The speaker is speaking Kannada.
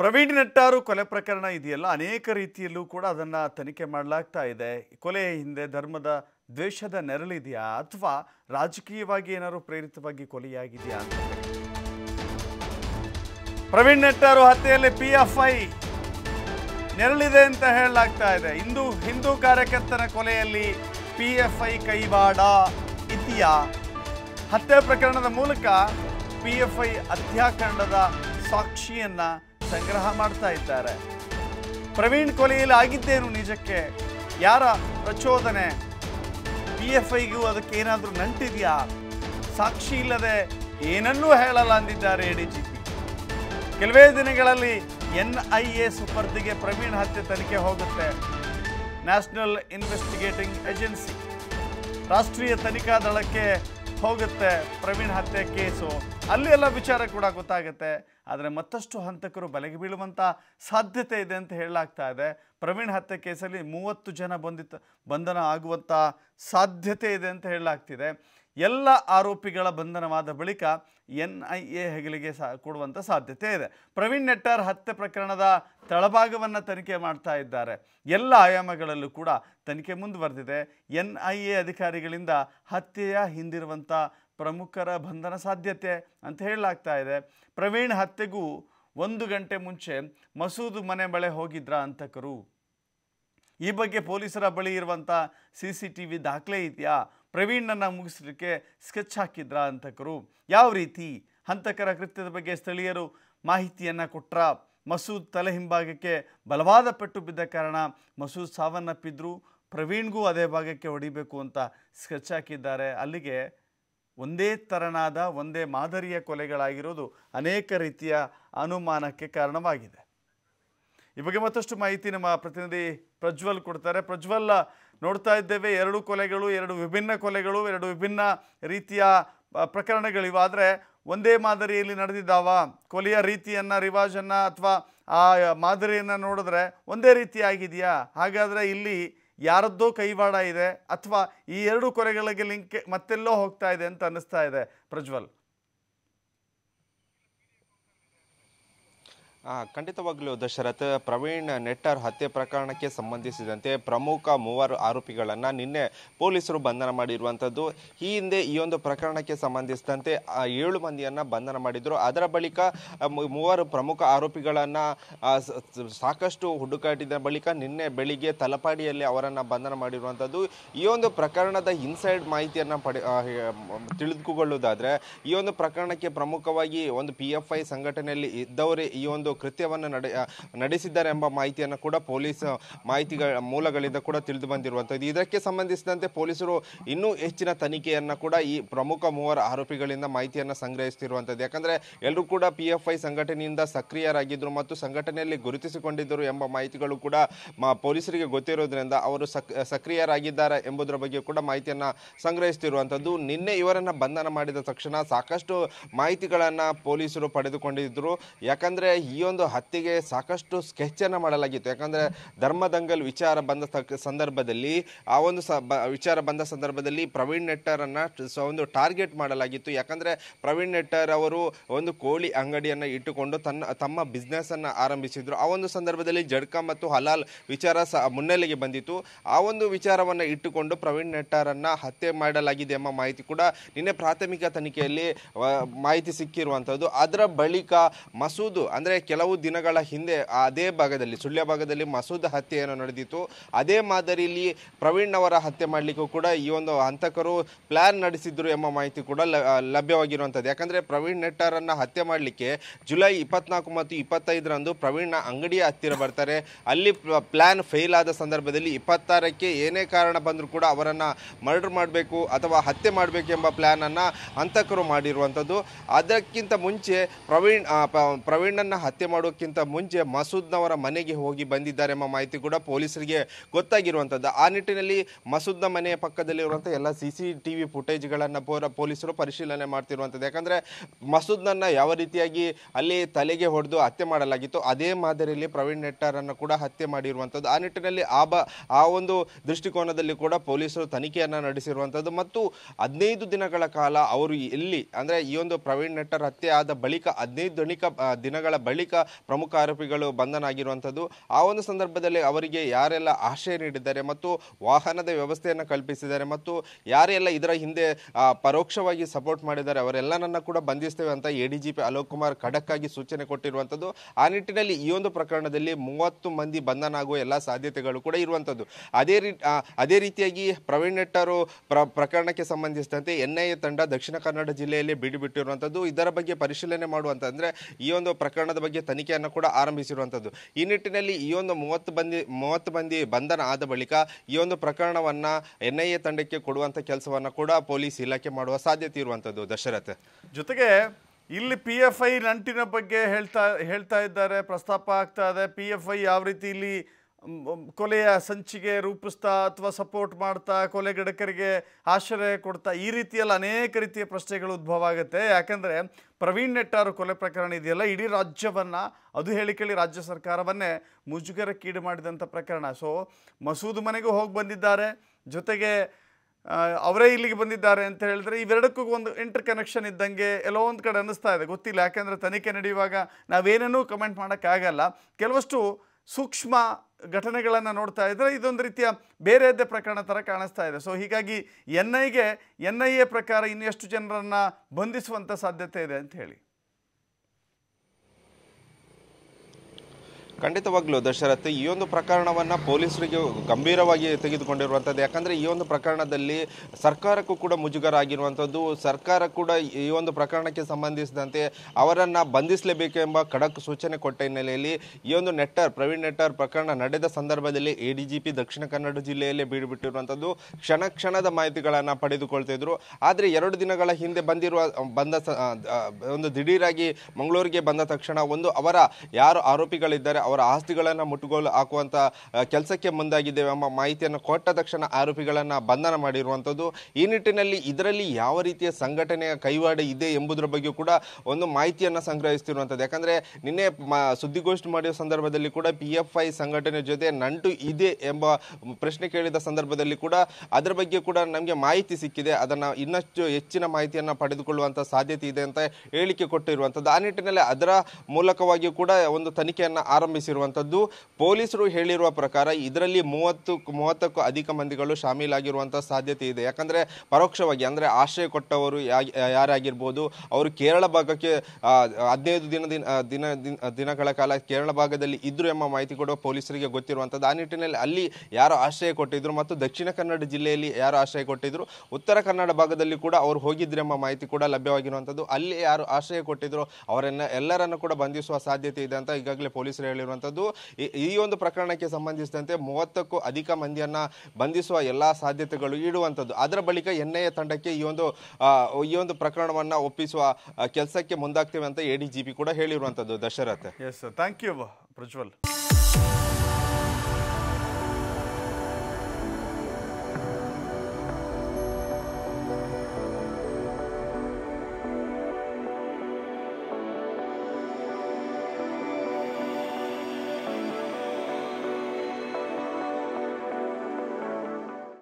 ಪ್ರವೀಣ್ ನೆಟ್ಟಾರು ಕೊಲೆ ಪ್ರಕರಣ ಇದೆಯಲ್ಲ ಅನೇಕ ರೀತಿಯಲ್ಲೂ ಕೂಡ ಅದನ್ನು ತನಿಖೆ ಮಾಡಲಾಗ್ತಾ ಇದೆ ಕೊಲೆ ಹಿಂದೆ ಧರ್ಮದ ದ್ವೇಷದ ನೆರಳಿದೆಯಾ ಅಥವಾ ರಾಜಕೀಯವಾಗಿ ಏನಾದರೂ ಪ್ರೇರಿತವಾಗಿ ಕೊಲೆಯಾಗಿದೆಯಾ ಅಂತ ಪ್ರವೀಣ್ ನೆಟ್ಟಾರು ಹತ್ಯೆಯಲ್ಲಿ ಪಿ ಎಫ್ ಐ ನೆರಳಿದೆ ಅಂತ ಹೇಳಲಾಗ್ತಾ ಇದೆ ಹಿಂದೂ ಹಿಂದೂ ಕಾರ್ಯಕರ್ತನ ಕೊಲೆಯಲ್ಲಿ ಪಿ ಎಫ್ ಐ ಕೈವಾಡ ಇದೆಯಾ ಹತ್ಯೆ ಪ್ರಕರಣದ ಮೂಲಕ ಪಿ ಎಫ್ ಐ ಹತ್ಯಾಕಾಂಡದ ಸಾಕ್ಷಿಯನ್ನು ಸಂಗ್ರಹ ಮಾಡ್ತಾ ಇದ್ದಾರೆ ಪ್ರವೀಣ್ ಕೊಲೆಯಲ್ಲಿ ಆಗಿದ್ದೇನು ನಿಜಕ್ಕೆ ಯಾರ ಪ್ರಚೋದನೆ ಪಿ ಎಫ್ ಐಗೂ ಅದಕ್ಕೆ ಏನಾದರೂ ನಂಟಿದೆಯಾ ಸಾಕ್ಷಿ ಇಲ್ಲದೆ ಏನನ್ನೂ ಹೇಳಲ್ಲ ಅಂದಿದ್ದಾರೆ ಜಿ ಪಿ ಕೆಲವೇ ದಿನಗಳಲ್ಲಿ ಎನ್ ಐ ಎ ಸುಪರ್ದಿಗೆ ಪ್ರವೀಣ್ ಹತ್ಯೆ ತನಿಖೆ ಹೋಗುತ್ತೆ ನ್ಯಾಷನಲ್ ಇನ್ವೆಸ್ಟಿಗೇಟಿಂಗ್ ಏಜೆನ್ಸಿ ರಾಷ್ಟ್ರೀಯ ತನಿಖಾ ದಳಕ್ಕೆ ಹೋಗುತ್ತೆ ಪ್ರವೀಣ್ ಹತ್ಯೆ ಕೇಸು ಅಲ್ಲಿ ಎಲ್ಲ ವಿಚಾರ ಕೂಡ ಗೊತ್ತಾಗುತ್ತೆ ಆದರೆ ಮತ್ತಷ್ಟು ಹಂತಕರು ಬಲೆಗೆ ಬೀಳುವಂಥ ಸಾಧ್ಯತೆ ಇದೆ ಅಂತ ಹೇಳಲಾಗ್ತಾ ಇದೆ ಪ್ರವೀಣ್ ಹತ್ಯೆ ಕೇಸಲ್ಲಿ ಮೂವತ್ತು ಜನ ಬಂಧಿತ ಬಂಧನ ಆಗುವಂಥ ಸಾಧ್ಯತೆ ಇದೆ ಅಂತ ಹೇಳಲಾಗ್ತಿದೆ ಎಲ್ಲ ಆರೋಪಿಗಳ ಬಂಧನವಾದ ಬಳಿಕ ಎನ್ ಐ ಎ ಹೆಗಲಿಗೆ ಸಾ ಕೊಡುವಂಥ ಸಾಧ್ಯತೆ ಇದೆ ಪ್ರವೀಣ್ ನೆಟ್ಟರ್ ಹತ್ಯೆ ಪ್ರಕರಣದ ತಳಭಾಗವನ್ನು ತನಿಖೆ ಮಾಡ್ತಾ ಇದ್ದಾರೆ ಎಲ್ಲ ಆಯಾಮಗಳಲ್ಲೂ ಕೂಡ ತನಿಖೆ ಮುಂದುವರೆದಿದೆ ಎನ್ ಐ ಎ ಅಧಿಕಾರಿಗಳಿಂದ ಹತ್ಯೆಯ ಹಿಂದಿರುವಂಥ ಪ್ರಮುಖರ ಬಂಧನ ಸಾಧ್ಯತೆ ಅಂತ ಹೇಳಲಾಗ್ತಾ ಇದೆ ಪ್ರವೀಣ್ ಹತ್ಯೆಗೂ ಒಂದು ಗಂಟೆ ಮುಂಚೆ ಮಸೂದು ಮನೆ ಬಳೆ ಹೋಗಿದ್ರ ಅಂತಕರು ಈ ಬಗ್ಗೆ ಪೊಲೀಸರ ಬಳಿ ಇರುವಂಥ ಸಿ ಸಿ ಟಿ ವಿ ದಾಖಲೆ ಇದೆಯಾ ಪ್ರವೀಣನ್ನು ಮುಗಿಸಲಿಕ್ಕೆ ಸ್ಕೆಚ್ ಹಾಕಿದ್ರ ಹಂತಕರು ಯಾವ ರೀತಿ ಹಂತಕರ ಕೃತ್ಯದ ಬಗ್ಗೆ ಸ್ಥಳೀಯರು ಮಾಹಿತಿಯನ್ನು ಕೊಟ್ರ ಮಸೂದ್ ತಲೆ ಹಿಂಭಾಗಕ್ಕೆ ಬಲವಾದ ಪೆಟ್ಟು ಬಿದ್ದ ಕಾರಣ ಮಸೂದ್ ಸಾವನ್ನಪ್ಪಿದ್ರು ಪ್ರವೀಣ್ಗೂ ಅದೇ ಭಾಗಕ್ಕೆ ಹೊಡಿಬೇಕು ಅಂತ ಸ್ಕೆಚ್ ಹಾಕಿದ್ದಾರೆ ಅಲ್ಲಿಗೆ ಒಂದೇ ತರನಾದ ಒಂದೇ ಮಾದರಿಯ ಕೊಲೆಗಳಾಗಿರೋದು ಅನೇಕ ರೀತಿಯ ಅನುಮಾನಕ್ಕೆ ಕಾರಣವಾಗಿದೆ ಈ ಬಗ್ಗೆ ಮತ್ತಷ್ಟು ಮಾಹಿತಿ ನಮ್ಮ ಪ್ರತಿನಿಧಿ ಪ್ರಜ್ವಲ್ ಕೊಡ್ತಾರೆ ಪ್ರಜ್ವಲ್ ನೋಡ್ತಾ ಇದ್ದೇವೆ ಎರಡು ಕೊಲೆಗಳು ಎರಡು ವಿಭಿನ್ನ ಕೊಲೆಗಳು ಎರಡು ವಿಭಿನ್ನ ರೀತಿಯ ಪ್ರಕರಣಗಳಿವೆ ಆದರೆ ಒಂದೇ ಮಾದರಿಯಲ್ಲಿ ನಡೆದಿದ್ದಾವ ಕೊಲೆಯ ರೀತಿಯನ್ನು ರಿವಾಜನ್ನು ಅಥವಾ ಆ ಮಾದರಿಯನ್ನು ನೋಡಿದ್ರೆ ಒಂದೇ ರೀತಿಯಾಗಿದೆಯಾ ಹಾಗಾದರೆ ಇಲ್ಲಿ ಯಾರದ್ದೋ ಕೈವಾಡ ಇದೆ ಅಥವಾ ಈ ಎರಡು ಕೊಲೆಗಳಿಗೆ ಲಿಂಕ್ ಮತ್ತೆಲ್ಲೋ ಹೋಗ್ತಾ ಇದೆ ಅಂತ ಅನ್ನಿಸ್ತಾ ಇದೆ ಪ್ರಜ್ವಲ್ ಖಂಡಿತವಾಗಲೂ ದಶರಥ್ ಪ್ರವೀಣ್ ನೆಟ್ಟರ್ ಹತ್ಯೆ ಪ್ರಕರಣಕ್ಕೆ ಸಂಬಂಧಿಸಿದಂತೆ ಪ್ರಮುಖ ಮೂವರು ಆರೋಪಿಗಳನ್ನು ನಿನ್ನೆ ಪೊಲೀಸರು ಬಂಧನ ಮಾಡಿರುವಂಥದ್ದು ಈ ಹಿಂದೆ ಈ ಒಂದು ಪ್ರಕರಣಕ್ಕೆ ಸಂಬಂಧಿಸಿದಂತೆ ಏಳು ಮಂದಿಯನ್ನು ಬಂಧನ ಮಾಡಿದರು ಅದರ ಬಳಿಕ ಮೂವರು ಪ್ರಮುಖ ಆರೋಪಿಗಳನ್ನು ಸಾಕಷ್ಟು ಹುಡುಕಾಟಿದ ಬಳಿಕ ನಿನ್ನೆ ಬೆಳಿಗ್ಗೆ ತಲಪಾಡಿಯಲ್ಲಿ ಅವರನ್ನು ಬಂಧನ ಮಾಡಿರುವಂಥದ್ದು ಈ ಒಂದು ಪ್ರಕರಣದ ಇನ್ಸೈಡ್ ಮಾಹಿತಿಯನ್ನು ಪಡೆ ತಿಳಿದುಕೊಳ್ಳೋದಾದರೆ ಈ ಒಂದು ಪ್ರಕರಣಕ್ಕೆ ಪ್ರಮುಖವಾಗಿ ಒಂದು ಪಿ ಎಫ್ ಐ ಸಂಘಟನೆಯಲ್ಲಿ ಇದ್ದವರೇ ಈ ಒಂದು ಒಂದು ಕೃತ್ಯವನ್ನು ನಡೆ ನಡೆಸಿದ್ದಾರೆ ಎಂಬ ಮಾಹಿತಿಯನ್ನು ಕೂಡ ಪೊಲೀಸ್ ಮಾಹಿತಿಗಳ ಮೂಲಗಳಿಂದ ಕೂಡ ತಿಳಿದು ಬಂದಿರುವಂಥದ್ದು ಇದಕ್ಕೆ ಸಂಬಂಧಿಸಿದಂತೆ ಪೊಲೀಸರು ಇನ್ನೂ ಹೆಚ್ಚಿನ ತನಿಖೆಯನ್ನು ಕೂಡ ಈ ಪ್ರಮುಖ ಮೂವರ ಆರೋಪಿಗಳಿಂದ ಮಾಹಿತಿಯನ್ನು ಸಂಗ್ರಹಿಸುತ್ತಿರುವಂಥದ್ದು ಯಾಕಂದರೆ ಎಲ್ಲರೂ ಕೂಡ ಪಿ ಎಫ್ ಐ ಸಂಘಟನೆಯಿಂದ ಸಕ್ರಿಯರಾಗಿದ್ದರು ಮತ್ತು ಸಂಘಟನೆಯಲ್ಲಿ ಗುರುತಿಸಿಕೊಂಡಿದ್ದರು ಎಂಬ ಮಾಹಿತಿಗಳು ಕೂಡ ಪೊಲೀಸರಿಗೆ ಗೊತ್ತಿರೋದ್ರಿಂದ ಅವರು ಸಕ್ರಿಯರಾಗಿದ್ದಾರೆ ಎಂಬುದರ ಬಗ್ಗೆ ಕೂಡ ಮಾಹಿತಿಯನ್ನು ಸಂಗ್ರಹಿಸ್ತಿರುವಂಥದ್ದು ನಿನ್ನೆ ಇವರನ್ನು ಬಂಧನ ಮಾಡಿದ ತಕ್ಷಣ ಸಾಕಷ್ಟು ಮಾಹಿತಿಗಳನ್ನು ಪೊಲೀಸರು ಪಡೆದುಕೊಂಡಿದ್ದರು ಯಾಕಂದರೆ ಈ ಈ ಒಂದು ಹತ್ಯೆಗೆ ಸಾಕಷ್ಟು ಸ್ಕೆಚ್ಚನ್ನು ಮಾಡಲಾಗಿತ್ತು ಯಾಕಂದರೆ ಧರ್ಮದಂಗಲ್ ವಿಚಾರ ಬಂದ ಸಂದರ್ಭದಲ್ಲಿ ಆ ಒಂದು ವಿಚಾರ ಬಂದ ಸಂದರ್ಭದಲ್ಲಿ ಪ್ರವೀಣ್ ನೆಟ್ಟರನ್ನು ಒಂದು ಟಾರ್ಗೆಟ್ ಮಾಡಲಾಗಿತ್ತು ಯಾಕಂದರೆ ಪ್ರವೀಣ್ ನೆಟ್ಟರ್ ಅವರು ಒಂದು ಕೋಳಿ ಅಂಗಡಿಯನ್ನು ಇಟ್ಟುಕೊಂಡು ತನ್ನ ತಮ್ಮ ಬಿಸ್ನೆಸ್ಸನ್ನು ಆರಂಭಿಸಿದರು ಆ ಒಂದು ಸಂದರ್ಭದಲ್ಲಿ ಜಡ್ಕ ಮತ್ತು ಹಲಾಲ್ ವಿಚಾರ ಸ ಮುನ್ನೆಲೆಗೆ ಬಂದಿತ್ತು ಆ ಒಂದು ವಿಚಾರವನ್ನು ಇಟ್ಟುಕೊಂಡು ಪ್ರವೀಣ್ ನೆಟ್ಟರನ್ನು ಹತ್ಯೆ ಮಾಡಲಾಗಿದೆ ಎಂಬ ಮಾಹಿತಿ ಕೂಡ ನಿನ್ನೆ ಪ್ರಾಥಮಿಕ ತನಿಖೆಯಲ್ಲಿ ಮಾಹಿತಿ ಸಿಕ್ಕಿರುವಂಥದ್ದು ಅದರ ಬಳಿಕ ಮಸೂದು ಅಂದರೆ ಕೆಲವು ದಿನಗಳ ಹಿಂದೆ ಅದೇ ಭಾಗದಲ್ಲಿ ಸುಳ್ಯ ಭಾಗದಲ್ಲಿ ಮಸೂದ್ ಹತ್ಯೆಯನ್ನು ನಡೆದಿತ್ತು ಅದೇ ಮಾದರಿಯಲ್ಲಿ ಪ್ರವೀಣ್ ಅವರ ಹತ್ಯೆ ಮಾಡಲಿಕ್ಕೂ ಕೂಡ ಈ ಒಂದು ಹಂತಕರು ಪ್ಲ್ಯಾನ್ ನಡೆಸಿದ್ರು ಎಂಬ ಮಾಹಿತಿ ಕೂಡ ಲಭ್ಯವಾಗಿರುವಂಥದ್ದು ಯಾಕಂದರೆ ಪ್ರವೀಣ್ ನೆಟ್ಟರನ್ನು ಹತ್ಯೆ ಮಾಡಲಿಕ್ಕೆ ಜುಲೈ ಇಪ್ಪತ್ನಾಲ್ಕು ಮತ್ತು ಇಪ್ಪತ್ತೈದರಂದು ಪ್ರವೀಣ್ನ ಅಂಗಡಿಯ ಹತ್ತಿರ ಬರ್ತಾರೆ ಅಲ್ಲಿ ಪ್ಲ್ಯಾನ್ ಫೇಲ್ ಆದ ಸಂದರ್ಭದಲ್ಲಿ ಇಪ್ಪತ್ತಾರಕ್ಕೆ ಏನೇ ಕಾರಣ ಬಂದರೂ ಕೂಡ ಅವರನ್ನು ಮರ್ಡರ್ ಮಾಡಬೇಕು ಅಥವಾ ಹತ್ಯೆ ಮಾಡಬೇಕು ಎಂಬ ಪ್ಲ್ಯಾನನ್ನು ಹಂತಕರು ಮಾಡಿರುವಂಥದ್ದು ಅದಕ್ಕಿಂತ ಮುಂಚೆ ಪ್ರವೀಣ್ ಪ್ರವೀಣನ್ನು ಹತ್ಯೆ ಹತ್ಯೆ ಮಾಡೋಕ್ಕಿಂತ ಮುಂಚೆ ಮಸೂದ್ನವರ ಮನೆಗೆ ಹೋಗಿ ಬಂದಿದ್ದಾರೆ ಎಂಬ ಮಾಹಿತಿ ಕೂಡ ಪೊಲೀಸರಿಗೆ ಗೊತ್ತಾಗಿರುವಂಥದ್ದು ಆ ನಿಟ್ಟಿನಲ್ಲಿ ಮಸೂದ್ನ ಮನೆಯ ಪಕ್ಕದಲ್ಲಿರುವಂಥ ಎಲ್ಲ ಸಿ ಸಿ ಟಿ ವಿ ಫುಟೇಜ್ಗಳನ್ನು ಪೊಲೀಸರು ಪರಿಶೀಲನೆ ಮಾಡ್ತಿರುವಂಥದ್ದು ಯಾಕಂದರೆ ಮಸೂದ್ನನ್ನು ಯಾವ ರೀತಿಯಾಗಿ ಅಲ್ಲಿ ತಲೆಗೆ ಹೊಡೆದು ಹತ್ಯೆ ಮಾಡಲಾಗಿತ್ತು ಅದೇ ಮಾದರಿಯಲ್ಲಿ ಪ್ರವೀಣ್ ನೆಟ್ಟರನ್ನು ಕೂಡ ಹತ್ಯೆ ಮಾಡಿರುವಂಥದ್ದು ಆ ನಿಟ್ಟಿನಲ್ಲಿ ಆ ಬ ಆ ಒಂದು ದೃಷ್ಟಿಕೋನದಲ್ಲಿ ಕೂಡ ಪೊಲೀಸರು ತನಿಖೆಯನ್ನು ನಡೆಸಿರುವಂಥದ್ದು ಮತ್ತು ಹದಿನೈದು ದಿನಗಳ ಕಾಲ ಅವರು ಎಲ್ಲಿ ಅಂದರೆ ಈ ಒಂದು ಪ್ರವೀಣ್ ನೆಟ್ಟರ್ ಹತ್ಯೆ ಆದ ಬಳಿಕ ಹದಿನೈದು ದಿನಗಳ ಬಳಿಕ ಅನೇಕ ಪ್ರಮುಖ ಆರೋಪಿಗಳು ಬಂಧನ ಆಗಿರುವಂಥದ್ದು ಆ ಒಂದು ಸಂದರ್ಭದಲ್ಲಿ ಅವರಿಗೆ ಯಾರೆಲ್ಲ ಆಶ್ರಯ ನೀಡಿದ್ದಾರೆ ಮತ್ತು ವಾಹನದ ವ್ಯವಸ್ಥೆಯನ್ನು ಕಲ್ಪಿಸಿದ್ದಾರೆ ಮತ್ತು ಯಾರೆಲ್ಲ ಇದರ ಹಿಂದೆ ಪರೋಕ್ಷವಾಗಿ ಸಪೋರ್ಟ್ ಮಾಡಿದ್ದಾರೆ ಅವರೆಲ್ಲನನ್ನ ಕೂಡ ಬಂಧಿಸ್ತೇವೆ ಅಂತ ಎ ಪಿ ಅಲೋಕ್ ಕುಮಾರ್ ಖಡಕ್ ಆಗಿ ಸೂಚನೆ ಕೊಟ್ಟಿರುವಂಥದ್ದು ಆ ನಿಟ್ಟಿನಲ್ಲಿ ಈ ಒಂದು ಪ್ರಕರಣದಲ್ಲಿ ಮೂವತ್ತು ಮಂದಿ ಬಂಧನ ಆಗುವ ಎಲ್ಲ ಸಾಧ್ಯತೆಗಳು ಕೂಡ ಇರುವಂಥದ್ದು ಅದೇ ಅದೇ ರೀತಿಯಾಗಿ ಪ್ರವೀಣ್ ನೆಟ್ಟರು ಪ್ರಕರಣಕ್ಕೆ ಸಂಬಂಧಿಸಿದಂತೆ ಎನ್ಐಎ ತಂಡ ದಕ್ಷಿಣ ಕನ್ನಡ ಜಿಲ್ಲೆಯಲ್ಲಿ ಬಿಡಿಬಿಟ್ಟಿರುವಂಥದ್ದು ಇದರ ಬಗ್ಗೆ ಪರಿಶೀಲನೆ ಮಾಡುವಂತಂದ್ರೆ ಈ ಒಂದು ಪ್ರಕರಣದ ಬಗ್ಗೆ ಬಗ್ಗೆ ತನಿಖೆಯನ್ನು ಕೂಡ ಆರಂಭಿಸಿರುವಂಥದ್ದು ಈ ನಿಟ್ಟಿನಲ್ಲಿ ಈ ಒಂದು ಮೂವತ್ತು ಮಂದಿ ಮೂವತ್ತು ಮಂದಿ ಬಂಧನ ಆದ ಬಳಿಕ ಈ ಒಂದು ಪ್ರಕರಣವನ್ನು ಎನ್ ಐ ಎ ತಂಡಕ್ಕೆ ಕೊಡುವಂಥ ಕೆಲಸವನ್ನು ಕೂಡ ಪೊಲೀಸ್ ಇಲಾಖೆ ಮಾಡುವ ಸಾಧ್ಯತೆ ಇರುವಂಥದ್ದು ದಶರಥ ಜೊತೆಗೆ ಇಲ್ಲಿ ಪಿ ಎಫ್ ಐ ನಂಟಿನ ಬಗ್ಗೆ ಹೇಳ್ತಾ ಹೇಳ್ತಾ ಇದ್ದಾರೆ ಪ್ರಸ್ತಾಪ ಆಗ್ತಾ ಇದೆ ಪಿ ಎಫ್ ಐ ಯಾವ ರೀತಿ ಇಲ್ಲಿ ಕೊಲೆಯ ಸಂಚಿಗೆ ರೂಪಿಸ್ತಾ ಅಥವಾ ಸಪೋರ್ಟ್ ಮಾಡ್ತಾ ಕೊಲೆಗಡಕರಿಗೆ ಆಶ್ರಯ ಕೊಡ್ತಾ ಈ ರೀತಿಯಲ್ಲಿ ಅನೇಕ ರೀತಿಯ ಪ್ರಶ್ನೆಗಳು ಉದ್ಭವ ಆಗುತ್ತೆ ಯಾಕೆಂದರೆ ಪ್ರವೀಣ್ ನೆಟ್ಟಾರು ಕೊಲೆ ಪ್ರಕರಣ ಇದೆಯಲ್ಲ ಇಡೀ ರಾಜ್ಯವನ್ನು ಅದು ಹೇಳಿ ಕೇಳಿ ರಾಜ್ಯ ಸರ್ಕಾರವನ್ನೇ ಮುಜುಗರಕ್ಕೀಡು ಮಾಡಿದಂಥ ಪ್ರಕರಣ ಸೊ ಮಸೂದ್ ಮನೆಗೂ ಹೋಗಿ ಬಂದಿದ್ದಾರೆ ಜೊತೆಗೆ ಅವರೇ ಇಲ್ಲಿಗೆ ಬಂದಿದ್ದಾರೆ ಅಂತ ಹೇಳಿದ್ರೆ ಇವೆರಡಕ್ಕೂ ಒಂದು ಇಂಟರ್ ಕನೆಕ್ಷನ್ ಇದ್ದಂಗೆ ಎಲ್ಲೋ ಒಂದು ಕಡೆ ಅನ್ನಿಸ್ತಾ ಇದೆ ಗೊತ್ತಿಲ್ಲ ಯಾಕೆಂದರೆ ತನಿಖೆ ನಡೆಯುವಾಗ ನಾವೇನೇನೂ ಕಮೆಂಟ್ ಮಾಡೋಕ್ಕಾಗಲ್ಲ ಕೆಲವಷ್ಟು ಸೂಕ್ಷ್ಮ ಘಟನೆಗಳನ್ನು ನೋಡ್ತಾ ಇದ್ದರೆ ಇದೊಂದು ರೀತಿಯ ಬೇರೆಯದ್ದೇ ಪ್ರಕರಣ ಥರ ಕಾಣಿಸ್ತಾ ಇದೆ ಸೊ ಹೀಗಾಗಿ ಎನ್ ಐಗೆ ಎನ್ ಐ ಎ ಪ್ರಕಾರ ಇನ್ನೆಷ್ಟು ಜನರನ್ನು ಬಂಧಿಸುವಂಥ ಸಾಧ್ಯತೆ ಇದೆ ಅಂತ ಹೇಳಿ ಖಂಡಿತವಾಗ್ಲೂ ದಶರಥ್ ಈ ಒಂದು ಪ್ರಕರಣವನ್ನು ಪೊಲೀಸರಿಗೆ ಗಂಭೀರವಾಗಿ ತೆಗೆದುಕೊಂಡಿರುವಂಥದ್ದು ಯಾಕಂದರೆ ಈ ಒಂದು ಪ್ರಕರಣದಲ್ಲಿ ಸರ್ಕಾರಕ್ಕೂ ಕೂಡ ಮುಜುಗರ ಆಗಿರುವಂಥದ್ದು ಸರ್ಕಾರ ಕೂಡ ಈ ಒಂದು ಪ್ರಕರಣಕ್ಕೆ ಸಂಬಂಧಿಸಿದಂತೆ ಅವರನ್ನು ಬಂಧಿಸಲೇಬೇಕೆಂಬ ಖಡಕ್ ಸೂಚನೆ ಕೊಟ್ಟ ಹಿನ್ನೆಲೆಯಲ್ಲಿ ಈ ಒಂದು ನೆಟ್ಟರ್ ಪ್ರವೀಣ್ ನೆಟ್ಟರ್ ಪ್ರಕರಣ ನಡೆದ ಸಂದರ್ಭದಲ್ಲಿ ಎ ಡಿ ಜಿ ಪಿ ದಕ್ಷಿಣ ಕನ್ನಡ ಜಿಲ್ಲೆಯಲ್ಲೇ ಬೀಡುಬಿಟ್ಟಿರುವಂಥದ್ದು ಕ್ಷಣ ಕ್ಷಣದ ಮಾಹಿತಿಗಳನ್ನು ಪಡೆದುಕೊಳ್ತಿದ್ರು ಆದರೆ ಎರಡು ದಿನಗಳ ಹಿಂದೆ ಬಂದಿರುವ ಬಂದ ಒಂದು ದಿಢೀರಾಗಿ ಮಂಗಳೂರಿಗೆ ಬಂದ ತಕ್ಷಣ ಒಂದು ಅವರ ಯಾರು ಆರೋಪಿಗಳಿದ್ದಾರೆ ಅವರ ಆಸ್ತಿಗಳನ್ನು ಮುಟ್ಟುಗೋಲು ಹಾಕುವಂಥ ಕೆಲಸಕ್ಕೆ ಮುಂದಾಗಿದ್ದೇವೆ ಎಂಬ ಮಾಹಿತಿಯನ್ನು ಕೊಟ್ಟ ತಕ್ಷಣ ಆರೋಪಿಗಳನ್ನು ಬಂಧನ ಮಾಡಿರುವಂಥದ್ದು ಈ ನಿಟ್ಟಿನಲ್ಲಿ ಇದರಲ್ಲಿ ಯಾವ ರೀತಿಯ ಸಂಘಟನೆಯ ಕೈವಾಡ ಇದೆ ಎಂಬುದರ ಬಗ್ಗೆ ಕೂಡ ಒಂದು ಮಾಹಿತಿಯನ್ನು ಸಂಗ್ರಹಿಸ್ತಿರುವಂಥದ್ದು ಯಾಕಂದರೆ ನಿನ್ನೆ ಸುದ್ದಿಗೋಷ್ಠಿ ಮಾಡಿದ ಸಂದರ್ಭದಲ್ಲಿ ಕೂಡ ಪಿ ಎಫ್ ಐ ಸಂಘಟನೆ ಜೊತೆ ನಂಟು ಇದೆ ಎಂಬ ಪ್ರಶ್ನೆ ಕೇಳಿದ ಸಂದರ್ಭದಲ್ಲಿ ಕೂಡ ಅದರ ಬಗ್ಗೆ ಕೂಡ ನಮಗೆ ಮಾಹಿತಿ ಸಿಕ್ಕಿದೆ ಅದನ್ನು ಇನ್ನಷ್ಟು ಹೆಚ್ಚಿನ ಮಾಹಿತಿಯನ್ನು ಪಡೆದುಕೊಳ್ಳುವಂಥ ಸಾಧ್ಯತೆ ಇದೆ ಅಂತ ಹೇಳಿಕೆ ಕೊಟ್ಟಿರುವಂಥದ್ದು ಆ ನಿಟ್ಟಿನಲ್ಲಿ ಅದರ ಮೂಲಕವಾಗಿಯೂ ಕೂಡ ಒಂದು ತನಿಖೆಯನ್ನು ಆರಂಭಿಸಿ ಇರುವಂತದ್ದು ಪೊಲೀಸರು ಹೇಳಿರುವ ಪ್ರಕಾರ ಇದರಲ್ಲಿ ಮೂವತ್ತು ಮೂವತ್ತಕ್ಕೂ ಅಧಿಕ ಮಂದಿಗಳು ಶಾಮೀಲಾಗಿರುವಂಥ ಸಾಧ್ಯತೆ ಇದೆ ಯಾಕಂದರೆ ಪರೋಕ್ಷವಾಗಿ ಅಂದರೆ ಆಶ್ರಯ ಕೊಟ್ಟವರು ಯಾರಾಗಿರ್ಬೋದು ಅವರು ಕೇರಳ ಭಾಗಕ್ಕೆ ಹದಿನೈದು ದಿನ ದಿನ ದಿನಗಳ ಕಾಲ ಕೇರಳ ಭಾಗದಲ್ಲಿ ಇದ್ದರು ಎಂಬ ಮಾಹಿತಿ ಕೂಡ ಪೊಲೀಸರಿಗೆ ಗೊತ್ತಿರುವಂಥದ್ದು ಆ ನಿಟ್ಟಿನಲ್ಲಿ ಅಲ್ಲಿ ಯಾರು ಆಶ್ರಯ ಕೊಟ್ಟಿದ್ರು ಮತ್ತು ದಕ್ಷಿಣ ಕನ್ನಡ ಜಿಲ್ಲೆಯಲ್ಲಿ ಯಾರು ಆಶ್ರಯ ಕೊಟ್ಟಿದ್ರು ಉತ್ತರ ಕನ್ನಡ ಭಾಗದಲ್ಲಿ ಕೂಡ ಅವರು ಹೋಗಿದ್ರು ಎಂಬ ಮಾಹಿತಿ ಕೂಡ ಲಭ್ಯವಾಗಿರುವಂಥದ್ದು ಅಲ್ಲಿ ಯಾರು ಆಶ್ರಯ ಕೊಟ್ಟಿದ್ರು ಅವರನ್ನ ಎಲ್ಲರನ್ನು ಕೂಡ ಬಂಧಿಸುವ ಸಾಧ್ಯತೆ ಇದೆ ಅಂತ ಈಗಾಗಲೇ ಪೊಲೀಸರು ಹೇಳಿದ್ದಾರೆ ಹೇಳಿರುವಂಥದ್ದು ಈ ಒಂದು ಪ್ರಕರಣಕ್ಕೆ ಸಂಬಂಧಿಸಿದಂತೆ ಮೂವತ್ತಕ್ಕೂ ಅಧಿಕ ಮಂದಿಯನ್ನು ಬಂಧಿಸುವ ಎಲ್ಲ ಸಾಧ್ಯತೆಗಳು ಇಡುವಂಥದ್ದು ಅದರ ಬಳಿಕ ಎನ್ ಐ ಎ ತಂಡಕ್ಕೆ ಈ ಒಂದು ಈ ಒಂದು ಪ್ರಕರಣವನ್ನು ಒಪ್ಪಿಸುವ ಕೆಲಸಕ್ಕೆ ಮುಂದಾಗ್ತೇವೆ ಅಂತ ಪಿ ಕೂಡ ಹೇಳಿರುವಂಥದ್ದು Dasharath S thank you Prajwal